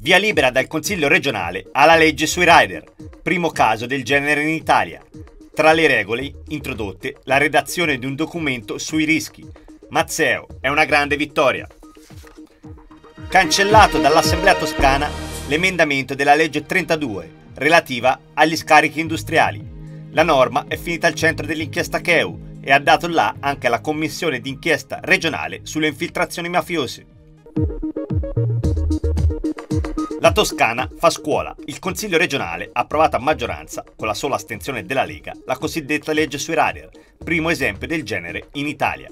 Via libera dal Consiglio regionale alla legge sui rider, primo caso del genere in Italia. Tra le regole introdotte la redazione di un documento sui rischi. Mazzeo è una grande vittoria. Cancellato dall'Assemblea toscana l'emendamento della legge 32 relativa agli scarichi industriali. La norma è finita al centro dell'inchiesta CHEU e ha dato là anche alla commissione d'inchiesta regionale sulle infiltrazioni mafiose. La Toscana fa scuola. Il Consiglio regionale ha approvato a maggioranza, con la sola astensione della Lega, la cosiddetta legge sui radar, primo esempio del genere in Italia.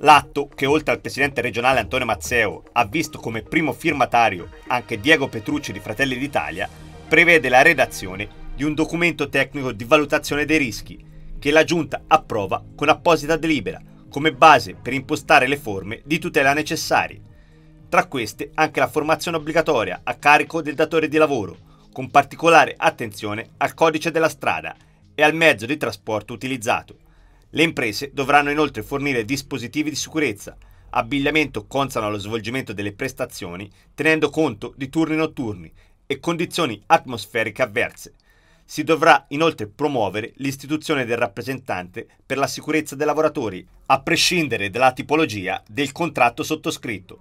L'atto, che oltre al presidente regionale Antonio Mazzeo ha visto come primo firmatario anche Diego Petrucci di Fratelli d'Italia, prevede la redazione di un documento tecnico di valutazione dei rischi che la Giunta approva con apposita delibera, come base per impostare le forme di tutela necessarie. Tra queste anche la formazione obbligatoria a carico del datore di lavoro, con particolare attenzione al codice della strada e al mezzo di trasporto utilizzato. Le imprese dovranno inoltre fornire dispositivi di sicurezza, abbigliamento consono allo svolgimento delle prestazioni, tenendo conto di turni notturni e condizioni atmosferiche avverse, si dovrà inoltre promuovere l'istituzione del rappresentante per la sicurezza dei lavoratori, a prescindere dalla tipologia del contratto sottoscritto.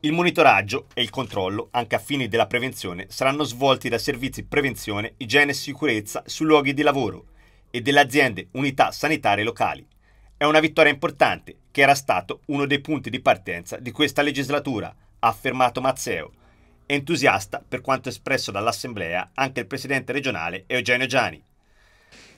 Il monitoraggio e il controllo, anche a fini della prevenzione, saranno svolti da servizi prevenzione, igiene e sicurezza sui luoghi di lavoro e delle aziende unità sanitarie locali. È una vittoria importante che era stato uno dei punti di partenza di questa legislatura, ha affermato Mazzeo. Entusiasta per quanto espresso dall'Assemblea anche il presidente regionale Eugenio Giani.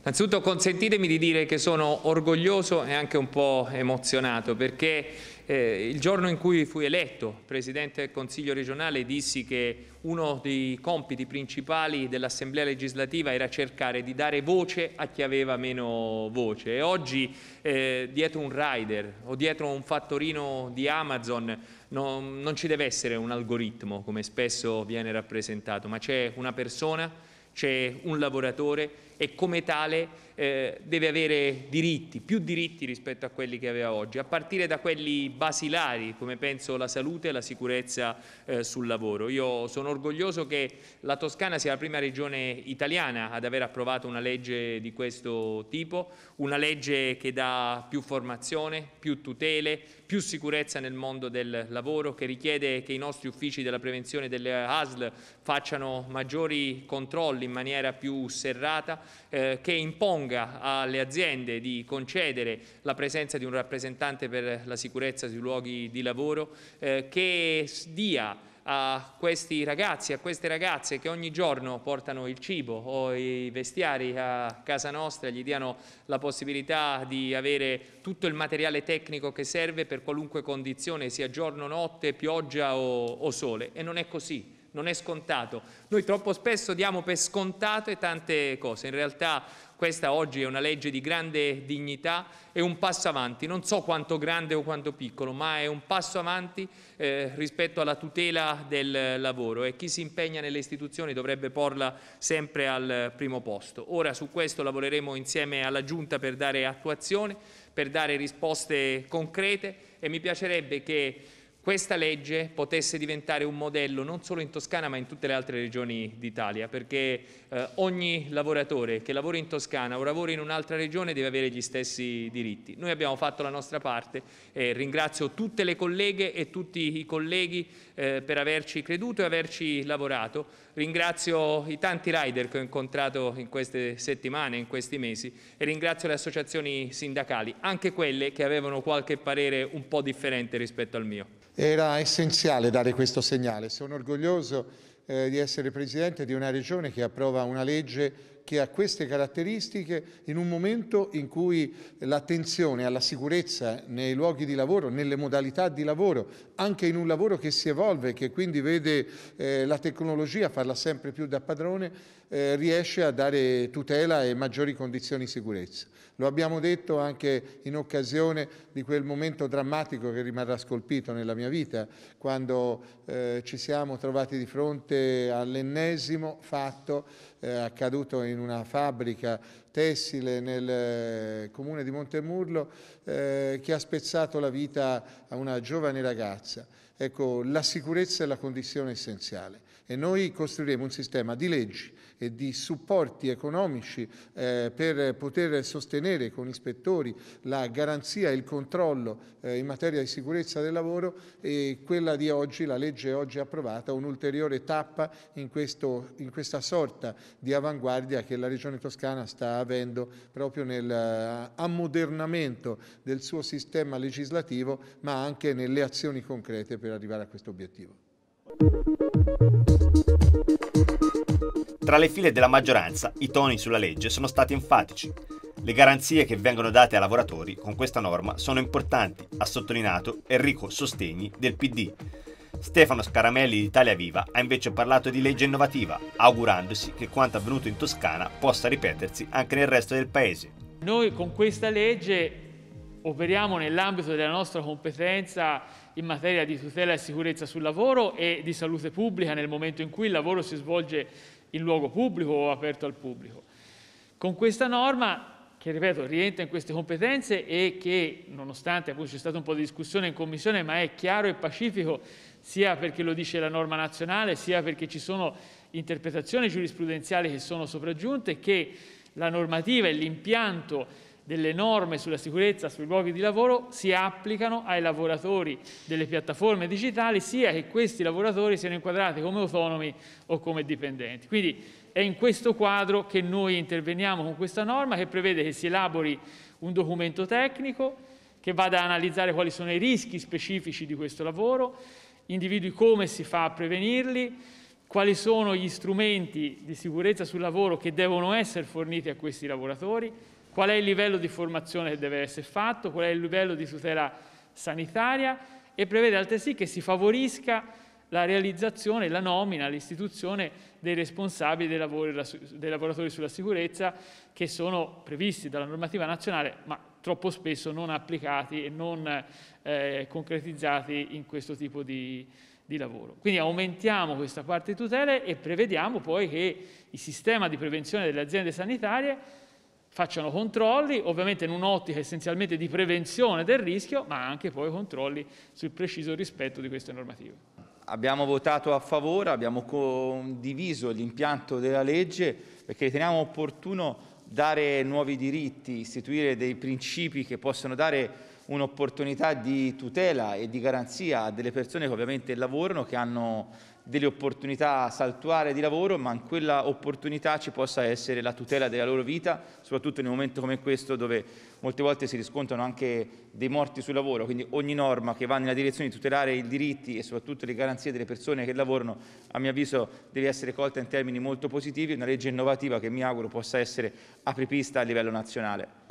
Innanzitutto consentitemi di dire che sono orgoglioso e anche un po' emozionato perché eh, il giorno in cui fui eletto Presidente del Consiglio regionale dissi che uno dei compiti principali dell'Assemblea legislativa era cercare di dare voce a chi aveva meno voce e oggi eh, dietro un rider o dietro un fattorino di Amazon non, non ci deve essere un algoritmo come spesso viene rappresentato ma c'è una persona, c'è un lavoratore e come tale eh, deve avere diritti, più diritti rispetto a quelli che aveva oggi, a partire da quelli basilari come penso la salute e la sicurezza eh, sul lavoro. Io sono orgoglioso che la Toscana sia la prima regione italiana ad aver approvato una legge di questo tipo, una legge che dà più formazione, più tutele, più sicurezza nel mondo del lavoro, che richiede che i nostri uffici della prevenzione delle ASL facciano maggiori controlli in maniera più serrata, eh, che imponga imponga alle aziende di concedere la presenza di un rappresentante per la sicurezza sui luoghi di lavoro, eh, che dia a questi ragazzi, a queste ragazze che ogni giorno portano il cibo o i vestiari a casa nostra, gli diano la possibilità di avere tutto il materiale tecnico che serve per qualunque condizione, sia giorno, notte, pioggia o, o sole. E non è così non è scontato. Noi troppo spesso diamo per scontate tante cose, in realtà questa oggi è una legge di grande dignità, e un passo avanti, non so quanto grande o quanto piccolo, ma è un passo avanti eh, rispetto alla tutela del lavoro e chi si impegna nelle istituzioni dovrebbe porla sempre al primo posto. Ora su questo lavoreremo insieme alla Giunta per dare attuazione, per dare risposte concrete e mi piacerebbe che questa legge potesse diventare un modello non solo in Toscana ma in tutte le altre regioni d'Italia perché eh, ogni lavoratore che lavora in Toscana o lavora in un'altra regione deve avere gli stessi diritti. Noi abbiamo fatto la nostra parte e ringrazio tutte le colleghe e tutti i colleghi eh, per averci creduto e averci lavorato. Ringrazio i tanti rider che ho incontrato in queste settimane, in questi mesi e ringrazio le associazioni sindacali, anche quelle che avevano qualche parere un po' differente rispetto al mio. Era essenziale dare questo segnale. Sono orgoglioso eh, di essere presidente di una regione che approva una legge che ha queste caratteristiche in un momento in cui l'attenzione alla sicurezza nei luoghi di lavoro, nelle modalità di lavoro, anche in un lavoro che si evolve, che quindi vede eh, la tecnologia farla sempre più da padrone, eh, riesce a dare tutela e maggiori condizioni di sicurezza. Lo abbiamo detto anche in occasione di quel momento drammatico che rimarrà scolpito nella mia vita, quando eh, ci siamo trovati di fronte all'ennesimo fatto eh, accaduto in una fabbrica tessile nel eh, comune di Montemurlo eh, che ha spezzato la vita a una giovane ragazza. Ecco, la sicurezza è la condizione essenziale e noi costruiremo un sistema di leggi e di supporti economici eh, per poter sostenere con ispettori la garanzia e il controllo eh, in materia di sicurezza del lavoro e quella di oggi, la legge oggi approvata, un'ulteriore tappa in, questo, in questa sorta di avanguardia che la Regione Toscana sta avendo proprio nell'ammodernamento eh, del suo sistema legislativo ma anche nelle azioni concrete per arrivare a questo obiettivo. Tra le file della maggioranza i toni sulla legge sono stati enfatici. Le garanzie che vengono date ai lavoratori con questa norma sono importanti, ha sottolineato Enrico Sostegni del PD. Stefano Scaramelli di Italia Viva ha invece parlato di legge innovativa, augurandosi che quanto avvenuto in Toscana possa ripetersi anche nel resto del paese. Noi con questa legge operiamo nell'ambito della nostra competenza in materia di tutela e sicurezza sul lavoro e di salute pubblica nel momento in cui il lavoro si svolge in luogo pubblico o aperto al pubblico. Con questa norma che ripeto rientra in queste competenze e che nonostante appunto c'è stata un po' di discussione in commissione ma è chiaro e pacifico sia perché lo dice la norma nazionale sia perché ci sono interpretazioni giurisprudenziali che sono sopraggiunte che la normativa e l'impianto delle norme sulla sicurezza sui luoghi di lavoro si applicano ai lavoratori delle piattaforme digitali, sia che questi lavoratori siano inquadrati come autonomi o come dipendenti. Quindi è in questo quadro che noi interveniamo con questa norma che prevede che si elabori un documento tecnico che vada ad analizzare quali sono i rischi specifici di questo lavoro, individui come si fa a prevenirli, quali sono gli strumenti di sicurezza sul lavoro che devono essere forniti a questi lavoratori, qual è il livello di formazione che deve essere fatto, qual è il livello di tutela sanitaria e prevede altresì che si favorisca la realizzazione, la nomina, l'istituzione dei responsabili dei lavoratori sulla sicurezza che sono previsti dalla normativa nazionale ma troppo spesso non applicati e non eh, concretizzati in questo tipo di, di lavoro. Quindi aumentiamo questa parte di tutele e prevediamo poi che il sistema di prevenzione delle aziende sanitarie facciano controlli, ovviamente in un'ottica essenzialmente di prevenzione del rischio, ma anche poi controlli sul preciso rispetto di queste normative. Abbiamo votato a favore, abbiamo condiviso l'impianto della legge perché riteniamo opportuno dare nuovi diritti, istituire dei principi che possano dare un'opportunità di tutela e di garanzia a delle persone che ovviamente lavorano, che hanno delle opportunità saltuarie di lavoro, ma in quella opportunità ci possa essere la tutela della loro vita, soprattutto in un momento come questo dove molte volte si riscontrano anche dei morti sul lavoro, quindi ogni norma che va nella direzione di tutelare i diritti e soprattutto le garanzie delle persone che lavorano, a mio avviso, deve essere colta in termini molto positivi, una legge innovativa che mi auguro possa essere apripista a livello nazionale.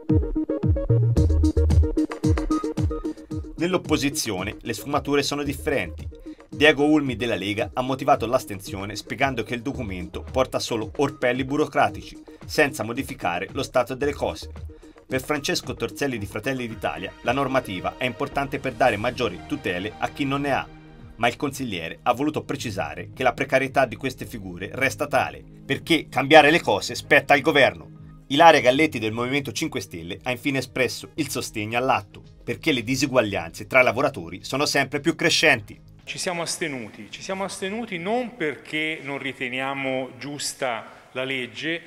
Nell'opposizione le sfumature sono differenti. Diego Ulmi della Lega ha motivato l'astenzione spiegando che il documento porta solo orpelli burocratici, senza modificare lo stato delle cose. Per Francesco Torzelli di Fratelli d'Italia la normativa è importante per dare maggiori tutele a chi non ne ha, ma il consigliere ha voluto precisare che la precarietà di queste figure resta tale, perché cambiare le cose spetta al governo. Ilaria Galletti del Movimento 5 Stelle ha infine espresso il sostegno all'atto, perché le disuguaglianze tra lavoratori sono sempre più crescenti ci siamo astenuti. Ci siamo astenuti non perché non riteniamo giusta la legge,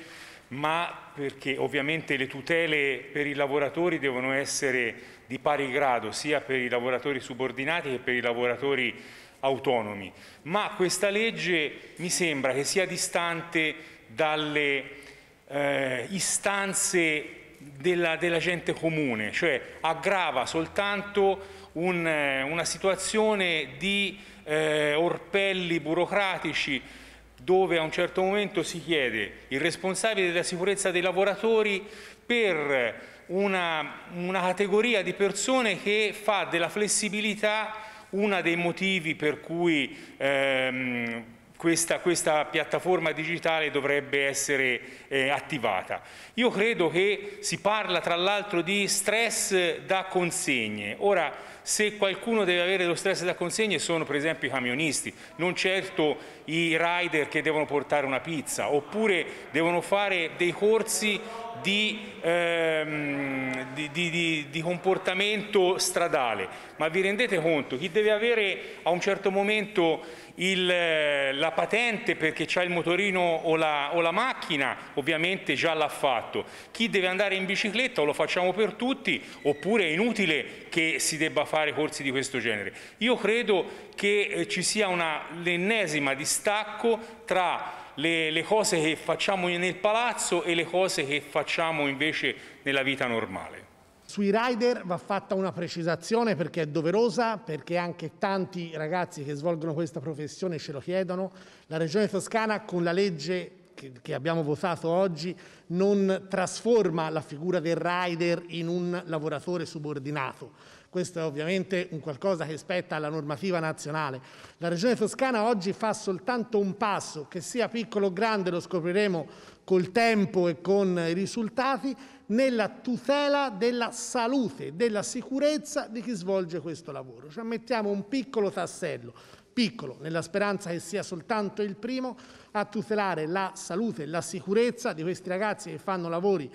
ma perché ovviamente le tutele per i lavoratori devono essere di pari grado sia per i lavoratori subordinati che per i lavoratori autonomi. Ma questa legge mi sembra che sia distante dalle eh, istanze della, della gente comune, cioè aggrava soltanto un, eh, una situazione di eh, orpelli burocratici dove a un certo momento si chiede il responsabile della sicurezza dei lavoratori per una, una categoria di persone che fa della flessibilità uno dei motivi per cui ehm, questa, questa, piattaforma digitale dovrebbe essere eh, attivata. Io credo che si parla tra l'altro di stress da consegne. Ora, se qualcuno deve avere lo stress da consegne sono per esempio i camionisti, non certo i rider che devono portare una pizza, oppure devono fare dei corsi di, ehm, di, di, di, comportamento stradale, ma vi rendete conto, chi deve avere a un certo momento il, eh, la patente perché ha il motorino o la, o la macchina, ovviamente già l'ha fatto, chi deve andare in bicicletta o lo facciamo per tutti, oppure è inutile che si debba fare corsi di questo genere. Io credo che eh, ci sia l'ennesima distacco tra le, le cose che facciamo nel palazzo e le cose che facciamo invece nella vita normale. Sui rider va fatta una precisazione perché è doverosa, perché anche tanti ragazzi che svolgono questa professione ce lo chiedono. La Regione Toscana con la legge che, abbiamo votato oggi non trasforma la figura del rider in un lavoratore subordinato. Questo è ovviamente un qualcosa che spetta alla normativa nazionale. La Regione Toscana oggi fa soltanto un passo, che sia piccolo o grande, lo scopriremo col tempo e con i risultati, nella tutela della salute, della sicurezza di chi svolge questo lavoro. Cioè mettiamo un piccolo tassello, piccolo, nella speranza che sia soltanto il primo, a tutelare la salute e la sicurezza di questi ragazzi che fanno lavori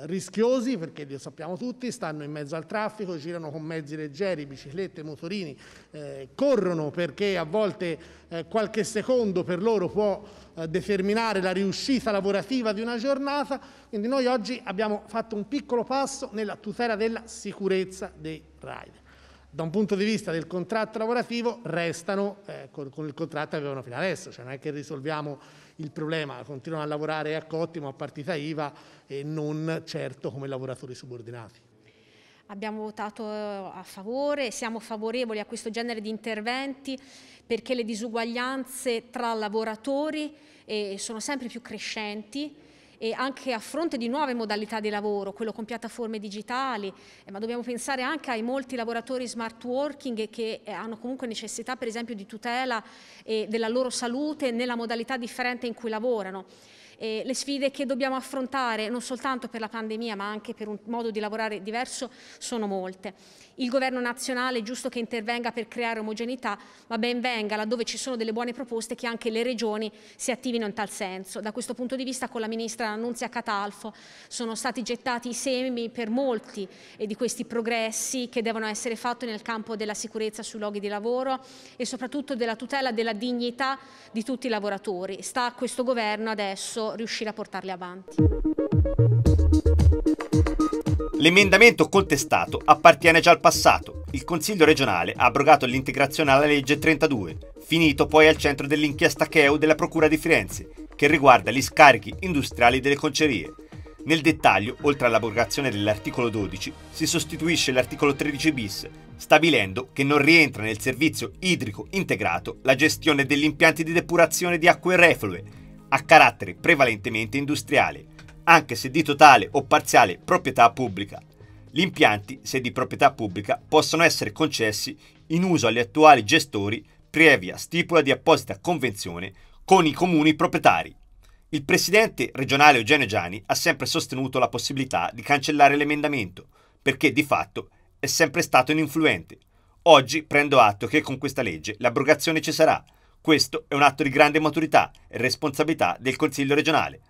eh, rischiosi perché lo sappiamo tutti, stanno in mezzo al traffico, girano con mezzi leggeri, biciclette, motorini, eh, corrono perché a volte eh, qualche secondo per loro può eh, determinare la riuscita lavorativa di una giornata, quindi noi oggi abbiamo fatto un piccolo passo nella tutela della sicurezza dei rider da un punto di vista del contratto lavorativo restano eh, con, con, il contratto che avevano fino adesso, cioè non è che risolviamo il problema, continuano a lavorare a cottimo, a partita IVA e non certo come lavoratori subordinati. Abbiamo votato eh, a favore, siamo favorevoli a questo genere di interventi perché le disuguaglianze tra lavoratori eh, sono sempre più crescenti e anche a fronte di nuove modalità di lavoro, quello con piattaforme digitali, eh, ma dobbiamo pensare anche ai molti lavoratori smart working che eh, hanno comunque necessità per esempio di tutela eh, della loro salute nella modalità differente in cui lavorano eh, le sfide che dobbiamo affrontare non soltanto per la pandemia ma anche per un modo di lavorare diverso sono molte. Il governo nazionale è giusto che intervenga per creare omogeneità ma ben venga laddove ci sono delle buone proposte che anche le regioni si attivino in tal senso. Da questo punto di vista con la ministra Annunzia Catalfo sono stati gettati i semi per molti eh, di questi progressi che devono essere fatti nel campo della sicurezza sui luoghi di lavoro e soprattutto della tutela della dignità di tutti i lavoratori. Sta a questo governo adesso posso riuscire a portarle avanti. L'emendamento contestato appartiene già al passato. Il Consiglio regionale ha abrogato l'integrazione alla legge 32, finito poi al centro dell'inchiesta CHEU della Procura di Firenze, che riguarda gli scarichi industriali delle concerie. Nel dettaglio, oltre all'abrogazione dell'articolo 12, si sostituisce l'articolo 13 bis, stabilendo che non rientra nel servizio idrico integrato la gestione degli impianti di depurazione di acque reflue, a carattere prevalentemente industriale, anche se di totale o parziale proprietà pubblica. Gli impianti, se di proprietà pubblica, possono essere concessi in uso agli attuali gestori previa stipula di apposita convenzione con i comuni proprietari. Il presidente regionale Eugenio Gianni ha sempre sostenuto la possibilità di cancellare l'emendamento, perché di fatto è sempre stato un influente. Oggi prendo atto che con questa legge l'abrogazione ci sarà, questo è un atto di grande maturità e responsabilità del Consiglio regionale.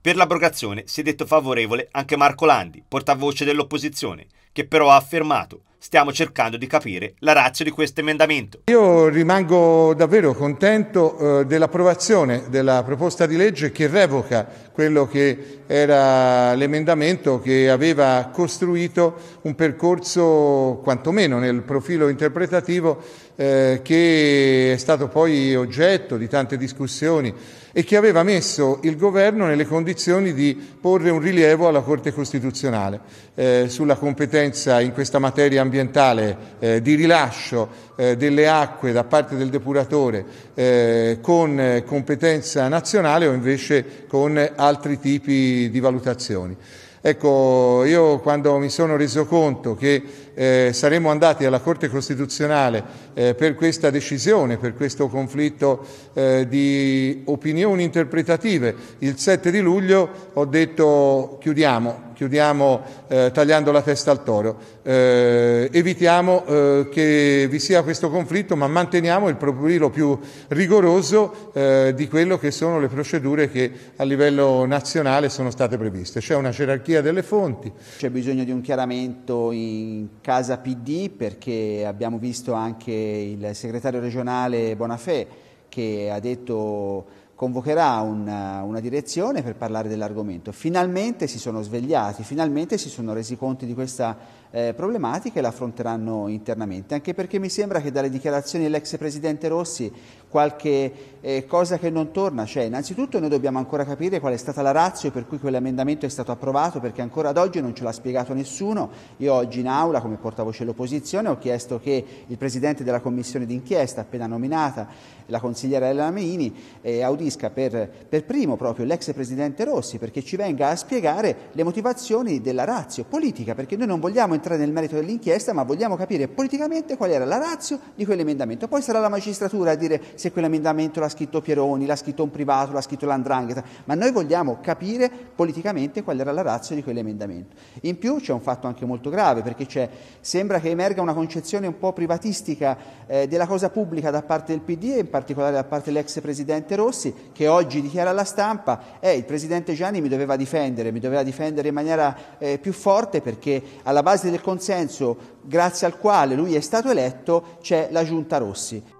Per l'abrogazione si è detto favorevole anche Marco Landi, portavoce dell'opposizione, che però ha affermato Stiamo cercando di capire la razza di questo emendamento. Io rimango davvero contento eh, dell'approvazione della proposta di legge che revoca quello che era l'emendamento che aveva costruito un percorso, quantomeno nel profilo interpretativo, eh, che è stato poi oggetto di tante discussioni e che aveva messo il governo nelle condizioni di porre un rilievo alla Corte Costituzionale eh, sulla competenza in questa materia ambientale ambientale eh, di rilascio eh, delle acque da parte del depuratore eh, con eh, competenza nazionale o invece con altri tipi di valutazioni. Ecco, io quando mi sono reso conto che eh, saremmo andati alla Corte Costituzionale eh, per questa decisione, per questo conflitto eh, di opinioni interpretative, il 7 di luglio ho detto chiudiamo, chiudiamo eh, tagliando la testa al toro, eh, evitiamo eh, che vi sia questo conflitto, ma manteniamo il profilo più rigoroso eh, di quello che sono le procedure che a livello nazionale sono state previste. C'è una gerarchia delle fonti. C'è bisogno di un chiaramento in casa PD perché abbiamo visto anche il segretario regionale Bonafè che ha detto convocherà una, eh, una, direzione per parlare dell'argomento. Finalmente si sono svegliati, finalmente si sono resi conto di questa eh, problematiche la affronteranno internamente, anche perché mi sembra che dalle dichiarazioni dell'ex Presidente Rossi qualche eh, cosa che non torna Cioè, innanzitutto noi dobbiamo ancora capire qual è stata la razza per cui quell'emendamento è stato approvato, perché ancora ad oggi non ce l'ha spiegato nessuno. Io oggi in aula, come portavoce dell'opposizione, ho chiesto che il Presidente della Commissione d'inchiesta, appena nominata, la consigliera Elena Meini, eh, audisca per, per primo proprio l'ex Presidente Rossi, perché ci venga a spiegare le motivazioni della razza politica, perché noi non vogliamo entrare entrare nel merito dell'inchiesta, ma vogliamo capire politicamente qual era la razza di quell'emendamento. Poi sarà la magistratura a dire se quell'emendamento l'ha scritto Pieroni, l'ha scritto un privato, l'ha scritto l'Andrangheta, ma noi vogliamo capire politicamente qual era la razza di quell'emendamento. In più c'è un fatto anche molto grave, perché sembra che emerga una concezione un po' privatistica eh, della cosa pubblica da parte del PD e in particolare da parte dell'ex presidente Rossi, che oggi dichiara alla stampa, eh, il presidente Gianni mi doveva difendere, mi doveva difendere in maniera eh, più forte perché alla base base del consenso grazie al quale lui è stato eletto c'è la giunta Rossi.